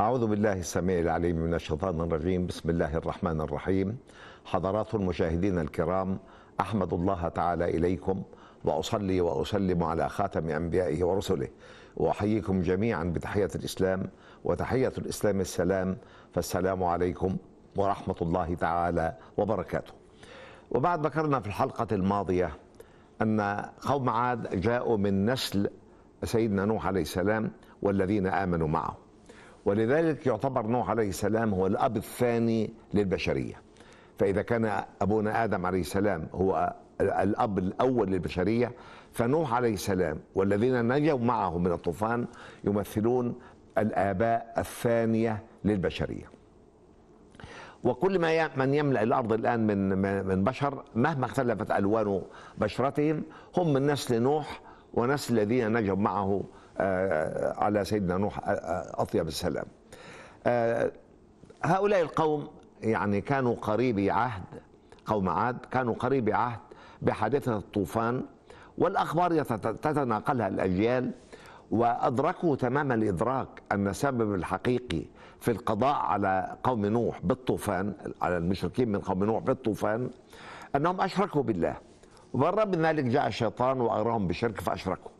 أعوذ بالله السميع العليم من الشيطان الرجيم بسم الله الرحمن الرحيم حضرات المشاهدين الكرام أحمد الله تعالى إليكم وأصلي وأسلم على خاتم أنبيائه ورسله وأحييكم جميعا بتحية الإسلام وتحية الإسلام السلام فالسلام عليكم ورحمة الله تعالى وبركاته وبعد ذكرنا في الحلقة الماضية أن قوم عاد جاءوا من نسل سيدنا نوح عليه السلام والذين آمنوا معه ولذلك يعتبر نوح عليه السلام هو الأب الثاني للبشرية فإذا كان أبونا آدم عليه السلام هو الأب الأول للبشرية فنوح عليه السلام والذين نجوا معه من الطوفان يمثلون الآباء الثانية للبشرية وكل ما من يملا الارض الان من من بشر مهما اختلفت الوان بشرتهم هم من نسل نوح ونسل الذين نجوا معه آه، على سيدنا نوح آه، آه، أطيب السلام هؤلاء القوم يعني كانوا قريبي عهد قوم عاد كانوا قريبي عهد بحادثة الطوفان والأخبار تتناقلها الأجيال وأدركوا تمام الإدراك أن السبب الحقيقي في القضاء على قوم نوح بالطوفان على المشركين من قوم نوح بالطوفان أنهم أشركوا بالله وبالرغم من ذلك جاء الشيطان وأراهم بشرك فأشركوا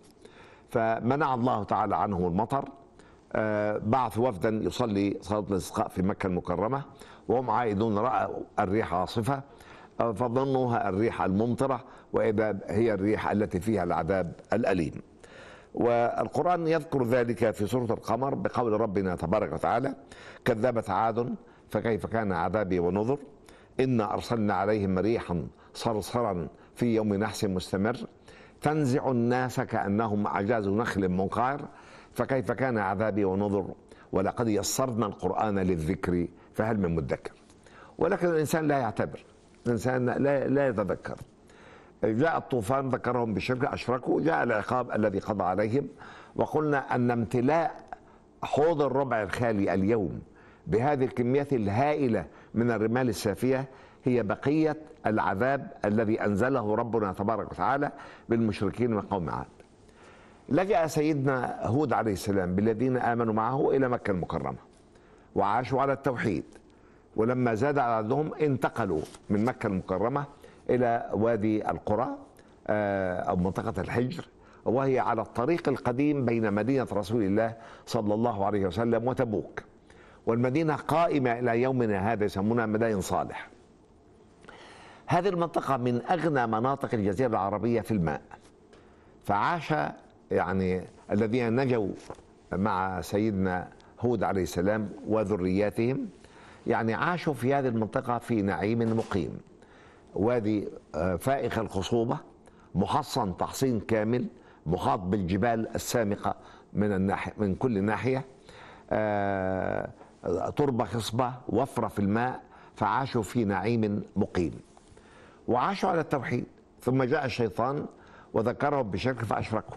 فمنع الله تعالى عنه المطر آه، بعث وفدا يصلي صلاة الاستسقاء في مكة المكرمة وهم عائدون رأوا الريح عاصفة آه، فظنوها الريح الممطرة وإذا هي الريح التي فيها العذاب الأليم والقرآن يذكر ذلك في سورة القمر بقول ربنا تبارك وتعالى كذبت عاد فكيف كان عذابي ونذر إنا أرسلنا عليهم ريحا صرصرا في يوم نحس مستمر تنزع الناس كأنهم أعجاز نخل منقعر فكيف كان عذابي ونذر ولقد يسرنا القرآن للذكر فهل من مدكر ولكن الإنسان لا يعتبر الإنسان لا, لا يتذكر جاء الطوفان ذكرهم بالشرك أشركوا جاء العقاب الذي قضى عليهم وقلنا أن امتلاء حوض الربع الخالي اليوم بهذه الكميات الهائلة من الرمال السافية هي بقية العذاب الذي أنزله ربنا تبارك وتعالى بالمشركين من قوم عاد لجأ سيدنا هود عليه السلام بالذين آمنوا معه إلى مكة المكرمة وعاشوا على التوحيد ولما زاد عددهم انتقلوا من مكة المكرمة إلى وادي القرى آه، أو منطقة الحجر وهي على الطريق القديم بين مدينة رسول الله صلى الله عليه وسلم وتبوك والمدينة قائمة إلى يومنا هذا يسمونها مدائن صالح هذه المنطقة من أغنى مناطق الجزيرة العربية في الماء فعاش يعني الذين نجوا مع سيدنا هود عليه السلام وذرياتهم يعني عاشوا في هذه المنطقة في نعيم مقيم وادي آه، فائق الخصوبة محصن تحصين كامل محاط بالجبال السامقة من الناحية من كل ناحية آه، تربة خصبة وفرة في الماء فعاشوا في نعيم مقيم وعاشوا على التوحيد ثم جاء الشيطان وذكرهم بشرك فأشركوا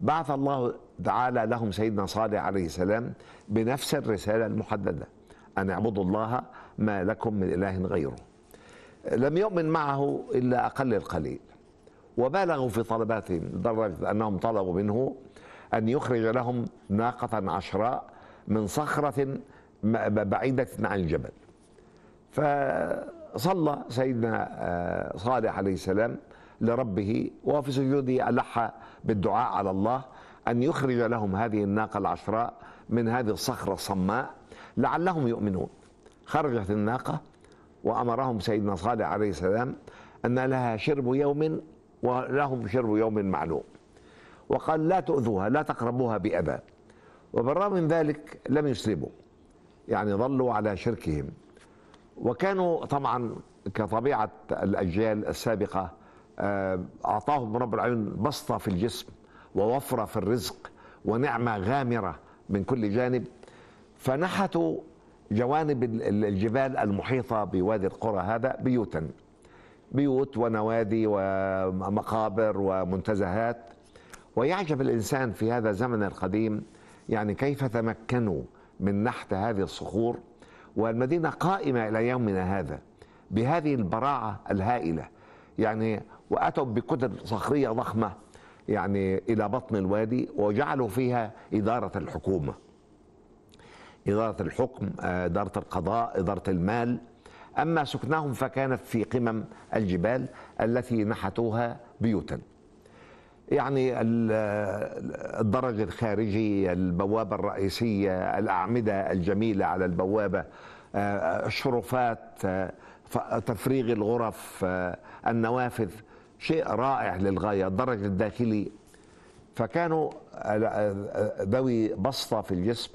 بعث الله تعالى لهم سيدنا صالح عليه السلام بنفس الرسالة المحددة أن اعبدوا الله ما لكم من إله غيره لم يؤمن معه إلا أقل القليل وبالغوا في طلباتهم لدرجة أنهم طلبوا منه أن يخرج لهم ناقة عشراء من صخرة بعيدة عن الجبل ف صلى سيدنا آه، صالح عليه السلام لربه وفي سجوده ألح بالدعاء على الله أن يخرج لهم هذه الناقة العشراء من هذه الصخرة الصماء لعلهم يؤمنون خرجت الناقة وأمرهم سيدنا صالح عليه السلام أن لها شرب يوم ولهم شرب يوم معلوم وقال لا تؤذوها لا تقربوها بأذى وبالرغم من ذلك لم يسلموا يعني ظلوا على شركهم وكانوا طبعا كطبيعة الأجيال السابقة آه، أعطاهم رب العالمين بسطة في الجسم ووفرة في الرزق ونعمة غامرة من كل جانب فنحتوا جوانب الجبال المحيطة بوادي القرى هذا بيوتا بيوت ونوادي ومقابر ومنتزهات ويعجب الإنسان في هذا الزمن القديم يعني كيف تمكنوا من نحت هذه الصخور والمدينة قائمة إلى يومنا هذا بهذه البراعة الهائلة يعني وأتوا بقدر صخرية ضخمة يعني إلى بطن الوادي وجعلوا فيها إدارة الحكومة إدارة الحكم آه، إدارة القضاء إدارة المال أما سكنهم فكانت في قمم الجبال التي نحتوها بيوتا يعني الدرج الخارجي البوابة الرئيسية الأعمدة الجميلة على البوابة آه، الشرفات آه، تفريغ الغرف آه، النوافذ شيء رائع للغاية الدرج الداخلي فكانوا ذوي بسطة في الجسم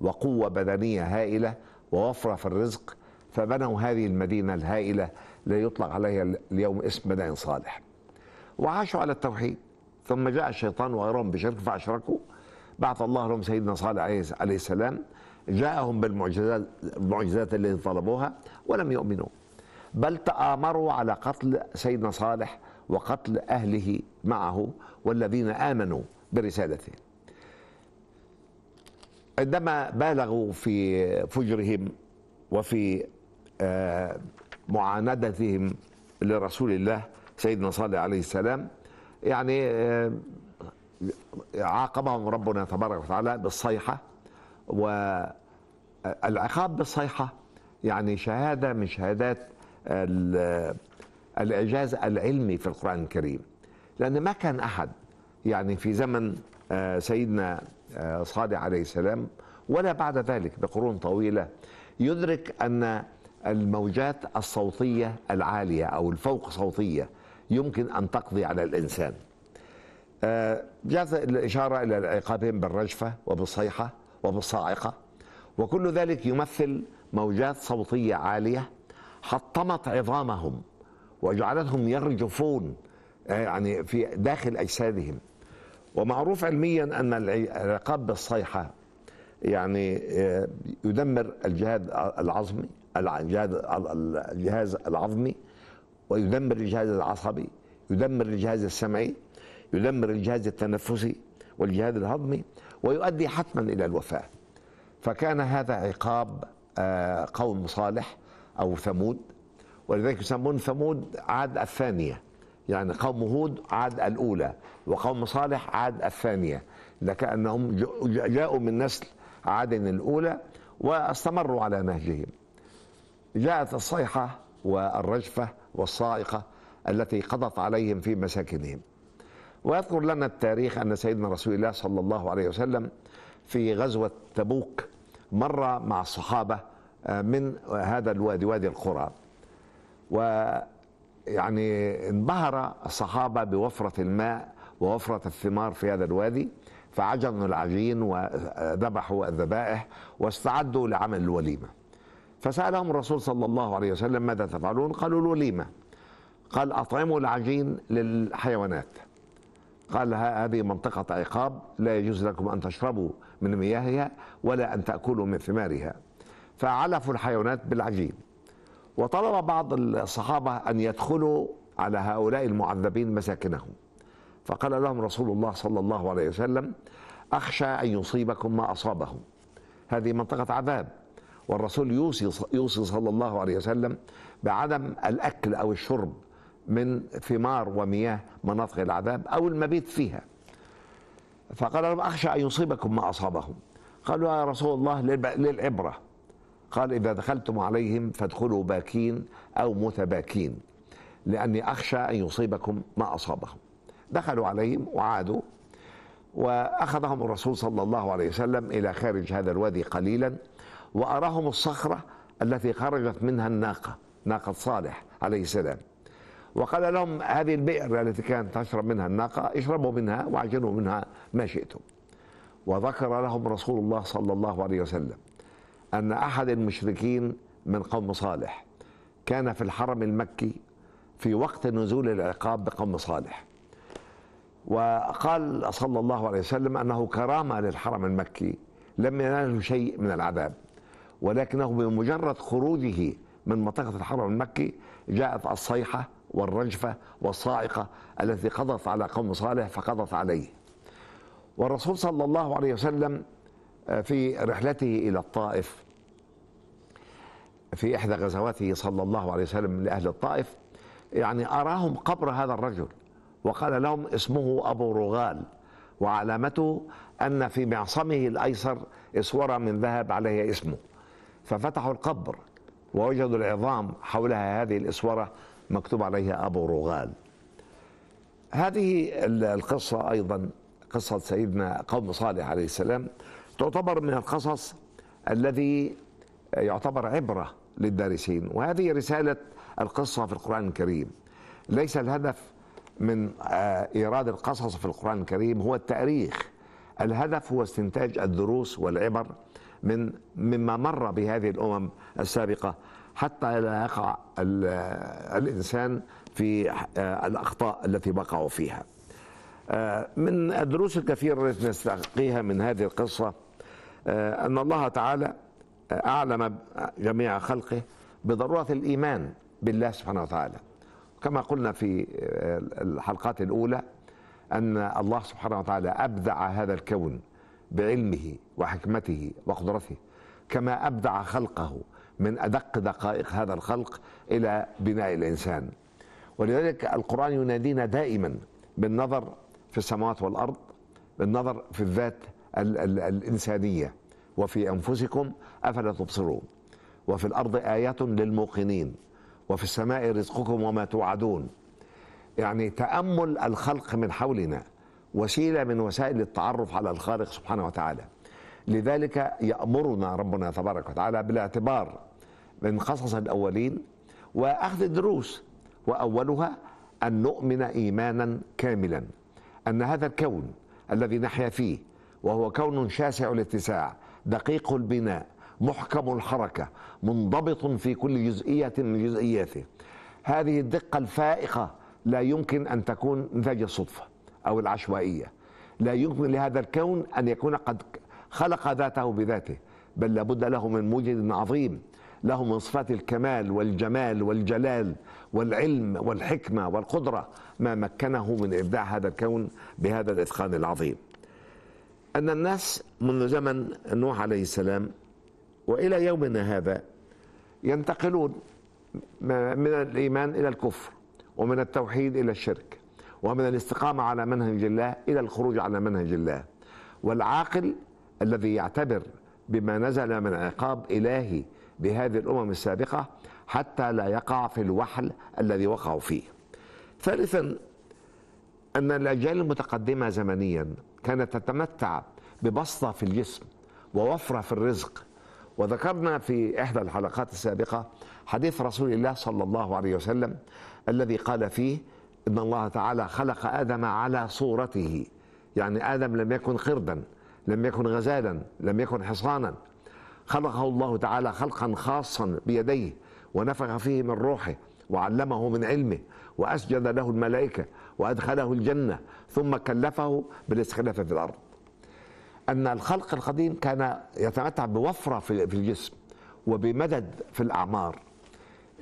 وقوة بدنية هائلة ووفرة في الرزق فبنوا هذه المدينة الهائلة لا يطلق عليها اليوم اسم مدائن صالح وعاشوا على التوحيد ثم جاء الشيطان وغيرهم بشرك فأشركوا بعث الله لهم سيدنا صالح عليه السلام جاءهم بالمعجزات المعجزات التي طلبوها ولم يؤمنوا بل تآمروا على قتل سيدنا صالح وقتل أهله معه والذين آمنوا برسالته عندما بالغوا في فجرهم وفي آه، معاندتهم لرسول الله سيدنا صالح عليه السلام يعني آه، عاقبهم ربنا تبارك وتعالى بالصيحة والعقاب بالصيحة يعني شهادة من شهادات الإعجاز العلمي في القرآن الكريم لأن ما كان أحد يعني في زمن آه، سيدنا آه، صالح عليه السلام ولا بعد ذلك بقرون طويلة يدرك أن الموجات الصوتية العالية أو الفوق صوتية يمكن أن تقضي على الإنسان جاءت آه، الإشارة إلى عقابهم بالرجفة وبالصيحة وبالصاعقة وكل ذلك يمثل موجات صوتية عالية حطمت عظامهم وجعلتهم يرجفون آه، يعني في داخل أجسادهم ومعروف علميا أن العقاب بالصيحة يعني آه، يدمر الجهاز العظمي الجهاز العظمي ويدمر الجهاز العصبي يدمر الجهاز السمعي يدمر الجهاز التنفسي والجهاز الهضمي ويؤدي حتما إلى الوفاة فكان هذا عقاب آه، قوم صالح أو ثمود ولذلك يسمون ثمود عاد الثانية يعني قوم هود عاد الأولى وقوم صالح عاد الثانية لكأنهم جاءوا من نسل عاد الأولى واستمروا على نهجهم جاءت الصيحة والرجفة والصائقة التي قضت عليهم في مساكنهم ويذكر لنا التاريخ أن سيدنا رسول الله صلى الله عليه وسلم في غزوة تبوك مر مع الصحابة آه، من هذا الوادي وادي القرى ويعني انبهر الصحابة بوفرة الماء ووفرة الثمار في هذا الوادي فعجنوا العجين وذبحوا الذبائح واستعدوا لعمل الوليمة فسألهم الرسول صلى الله عليه وسلم ماذا تفعلون قالوا له ليمة قال أطعموا العجين للحيوانات قال هذه منطقة عقاب لا يجوز لكم أن تشربوا من مياهها ولا أن تأكلوا من ثمارها فعلفوا الحيوانات بالعجين وطلب بعض الصحابة أن يدخلوا على هؤلاء المعذبين مساكنهم فقال لهم رسول الله صلى الله عليه وسلم أخشى أن يصيبكم ما أصابهم هذه منطقة عذاب والرسول يوصي يوصي صلى الله عليه وسلم بعدم الاكل او الشرب من ثمار ومياه مناطق العذاب او المبيت فيها فقال لهم اخشى ان يصيبكم ما اصابهم قالوا يا رسول الله للعبره قال اذا دخلتم عليهم فادخلوا باكين او متباكين لاني اخشى ان يصيبكم ما اصابهم دخلوا عليهم وعادوا واخذهم الرسول صلى الله عليه وسلم الى خارج هذا الوادي قليلا وأراهم الصخرة التي خرجت منها الناقة ناقة صالح عليه السلام وقال لهم هذه البئر التي كانت تشرب منها الناقة اشربوا منها وعجنوا منها ما شئتم وذكر لهم رسول الله صلى الله عليه وسلم أن أحد المشركين من قوم صالح كان في الحرم المكي في وقت نزول العقاب بقوم صالح وقال صلى الله عليه وسلم أنه كرامة للحرم المكي لم يناله شيء من العذاب ولكنه بمجرد خروجه من منطقة الحرم المكي جاءت الصيحة والرجفة والصاعقة التي قضت على قوم صالح فقضت عليه والرسول صلى الله عليه وسلم آه، في رحلته إلى الطائف في إحدى غزواته صلى الله عليه وسلم لأهل الطائف يعني أراهم قبر هذا الرجل وقال لهم اسمه أبو رغال وعلامته أن في معصمه الأيسر إسورة من ذهب عليها اسمه ففتحوا القبر ووجدوا العظام حولها هذه الإسورة مكتوب عليها أبو رغال هذه القصة أيضا قصة سيدنا قوم صالح عليه السلام تعتبر من القصص الذي يعتبر عبرة للدارسين وهذه رسالة القصة في القرآن الكريم ليس الهدف من آه، إيراد القصص في القرآن الكريم هو التأريخ الهدف هو استنتاج الدروس والعبر من مما مر بهذه الامم السابقه حتى لا يقع الانسان في الاخطاء التي وقعوا فيها. آه، من الدروس الكثيره التي نستقيها من هذه القصه آه، ان الله تعالى اعلم جميع خلقه بضروره الايمان بالله سبحانه وتعالى. كما قلنا في آه، الحلقات الاولى ان الله سبحانه وتعالى ابدع هذا الكون بعلمه وحكمته وقدرته كما ابدع خلقه من ادق دقائق هذا الخلق الى بناء الانسان ولذلك القران ينادينا دائما بالنظر في السماوات والارض بالنظر في الذات ال ال الانسانيه وفي انفسكم افلا تبصرون وفي الارض ايات للموقنين وفي السماء رزقكم وما توعدون يعني تامل الخلق من حولنا وسيله من وسائل التعرف على الخالق سبحانه وتعالى لذلك يامرنا ربنا تبارك وتعالى بالاعتبار من قصص الاولين واخذ الدروس واولها ان نؤمن ايمانا كاملا ان هذا الكون الذي نحيا فيه وهو كون شاسع الاتساع دقيق البناء محكم الحركه منضبط في كل جزئيه من جزئياته هذه الدقه الفائقه لا يمكن ان تكون نتاج الصدفه أو العشوائية لا يمكن لهذا الكون أن يكون قد خلق ذاته بذاته بل لابد له من موجد عظيم له من صفات الكمال والجمال والجلال والعلم والحكمة والقدرة ما مكنه من إبداع هذا الكون بهذا الإتقان العظيم أن الناس منذ زمن نوح عليه السلام وإلى يومنا هذا ينتقلون من الإيمان إلى الكفر ومن التوحيد إلى الشرك ومن الاستقامة على منهج الله إلى الخروج على منهج الله والعاقل الذي يعتبر بما نزل من عقاب إلهي بهذه الأمم السابقة حتى لا يقع في الوحل الذي وقعوا فيه ثالثا أن الأجيال المتقدمة زمنيا كانت تتمتع ببسطة في الجسم ووفرة في الرزق وذكرنا في إحدى الحلقات السابقة حديث رسول الله صلى الله عليه وسلم الذي قال فيه إن الله تعالى خلق آدم على صورته يعني آدم لم يكن قردا لم يكن غزالا لم يكن حصانا خلقه الله تعالى خلقا خاصا بيديه ونفخ فيه من روحه وعلمه من علمه وأسجد له الملائكة وأدخله الجنة ثم كلفه بالاستخلاف في الأرض أن الخلق القديم كان يتمتع بوفرة في الجسم وبمدد في الأعمار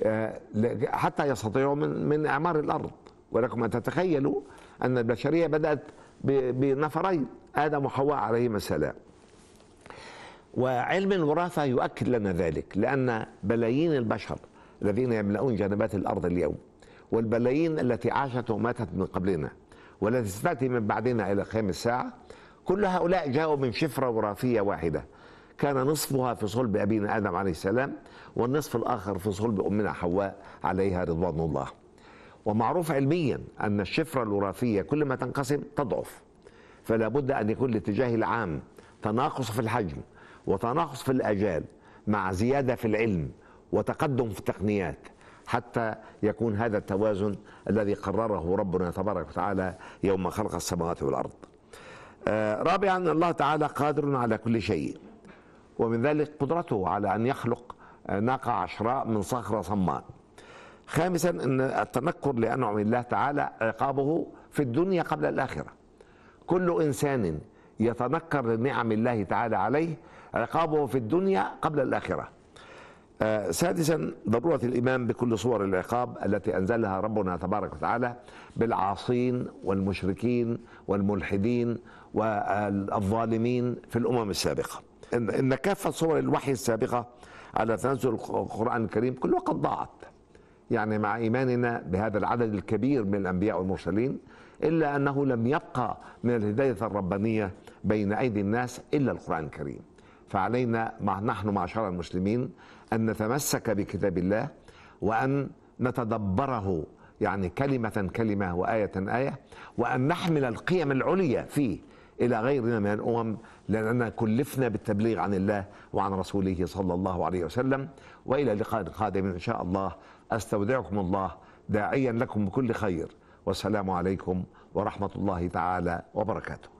آه، حتى يستطيعوا من من اعمار الارض ولكم أن تتخيلوا أن البشرية بدأت بنفرين آدم وحواء عليهما السلام وعلم الوراثة يؤكد لنا ذلك لأن بلايين البشر الذين يملؤون جنبات الأرض اليوم والبلايين التي عاشت وماتت من قبلنا والتي ستأتي من بعدنا إلى قيام الساعة كل هؤلاء جاءوا من شفرة وراثية واحدة كان نصفها في صلب أبينا آدم عليه السلام والنصف الآخر في صلب أمنا حواء عليها رضوان الله ومعروف علميا أن الشفرة الوراثية كل ما تنقسم تضعف فلا بد أن يكون الاتجاه العام تناقص في الحجم وتناقص في الأجال مع زيادة في العلم وتقدم في التقنيات حتى يكون هذا التوازن الذي قرره ربنا تبارك وتعالى يوم خلق السماوات والأرض آه، رابعا الله تعالى قادر على كل شيء ومن ذلك قدرته على أن يخلق آه، ناقة عشراء من صخرة صماء خامسا أن التنكر لأنعم الله تعالى عقابه في الدنيا قبل الآخرة كل إنسان يتنكر لنعم الله تعالى عليه عقابه في الدنيا قبل الآخرة آه، سادسا ضرورة الإيمان بكل صور العقاب التي أنزلها ربنا تبارك وتعالى بالعاصين والمشركين والملحدين والظالمين في الأمم السابقة إن كافة صور الوحي السابقة على تنزل القرآن الكريم كلها قد ضاعت يعني مع إيماننا بهذا العدد الكبير من الأنبياء والمرسلين إلا أنه لم يبقى من الهداية الربانية بين أيدي الناس إلا القرآن الكريم فعلينا مع نحن معشر المسلمين أن نتمسك بكتاب الله وأن نتدبره يعني كلمة كلمة وآية آية وأن نحمل القيم العليا فيه إلى غيرنا من الأمم لأننا كلفنا بالتبليغ عن الله وعن رسوله صلى الله عليه وسلم وإلى لقاء قادم إن شاء الله أستودعكم الله داعيا لكم بكل خير والسلام عليكم ورحمة الله تعالى وبركاته